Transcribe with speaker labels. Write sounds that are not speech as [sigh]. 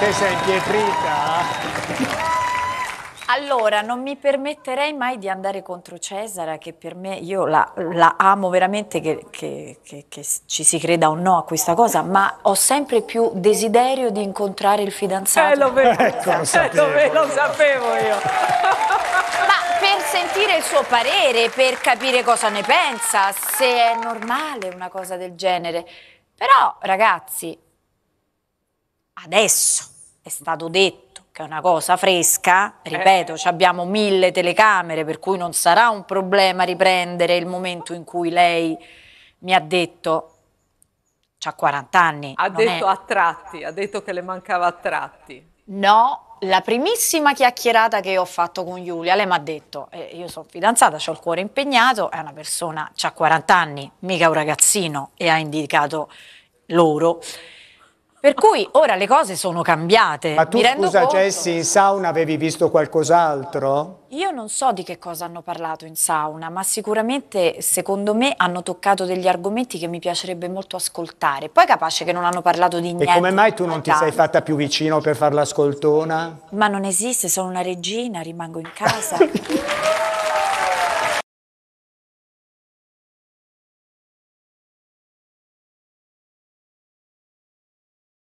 Speaker 1: Te sei impietrita?
Speaker 2: Allora, non mi permetterei mai di andare contro Cesara, che per me, io la, la amo veramente che, che, che, che, ci si creda o no a questa cosa, ma ho sempre più desiderio di incontrare il fidanzato. Eh, lo, ve- ecco, lo, eh, sapevo, eh, lo sapevo io. ma per sentire il suo parere, per capire cosa ne pensa, se è normale una cosa del genere. Però, ragazzi, adesso è stato detto che è una cosa fresca, eh. ripeto, eh. abbiamo mille telecamere, per cui non sarà un problema riprendere il momento in cui lei mi ha detto ha 40 anni. Ha detto è... a tratti, ha detto che le mancava a tratti. No, la primissima chiacchierata che ho fatto con Giulia, lei mi ha detto, eh, io sono fidanzata, ho il cuore impegnato, è una persona, ha 40 anni, mica un ragazzino, e ha indicato loro. Per cui ora le cose sono cambiate. Ma tu Mi scusa Cessi,
Speaker 1: in sauna avevi visto qualcos'altro?
Speaker 2: Io non so di che cosa hanno parlato in sauna, ma sicuramente secondo me hanno toccato degli argomenti che mi piacerebbe molto ascoltare. Poi capace che non hanno parlato di niente. E come mai
Speaker 1: tu non ti sei fatta più vicino per farla l'ascoltona?
Speaker 2: Ma non esiste, sono una regina, rimango in casa. [laughs]